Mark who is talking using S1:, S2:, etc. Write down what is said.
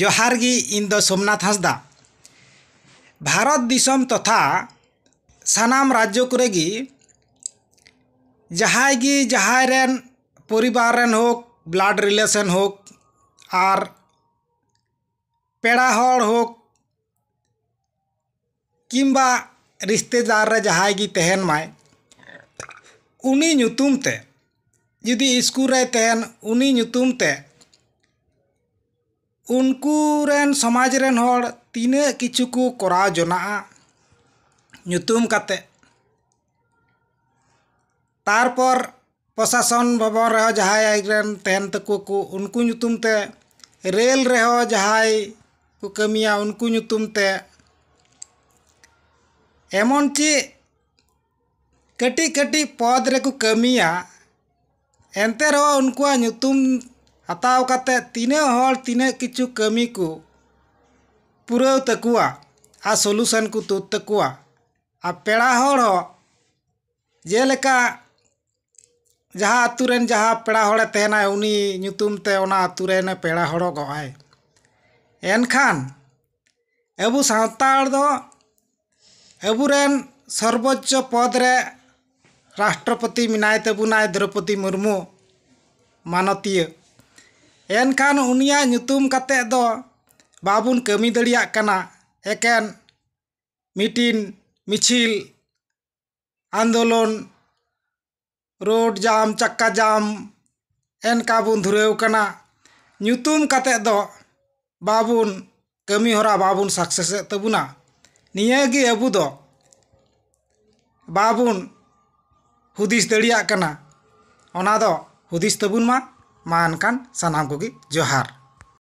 S1: जहारगी इन दोमनाथ हंसदा भारत दिसम तथा सनाम राज्य कुरेगी जहाँगी जहाँ परिवार होक ब्लाड रिलेशन हक और पेड़ हक किंबा रिश्तेदार रे जहाँगी तहन माय उनी जदि स्कूल तहन उनी उनकूरन समाज रेन तना कि कराजना तारपर प्रशासन भवन रहे जहां तहन तक को उनकूते रेल रहे जहां को कमिया उनकूते एम ची कटी कटी पद रे कमिया एनते रहा उनको हताव कते तीने किचु कमी को पूरा तकुआ आ सोलूशन को तोद तकुआ आ पेड़ा हर हो जहाँ आतु जहाँ पेड़ा हड़े तहना उनी नुतुम पेड़ा हड़ो गए एनखान अब सावताड़ अब सर्वोच्च पद रे राष्ट्रपति मिनाय तबुनाय Draupadi Murmu मानतिया Enkan unia nyutum kate do babun kami dalyak kana eken mitin michil andolon road jam cakka jam enka bun dhureu kana nyutum kate do babun kami hora babun sukses e tebuna niyagi abu do babun hudis dalyak kana onado hudis tebun ma Makan sanamku ki johar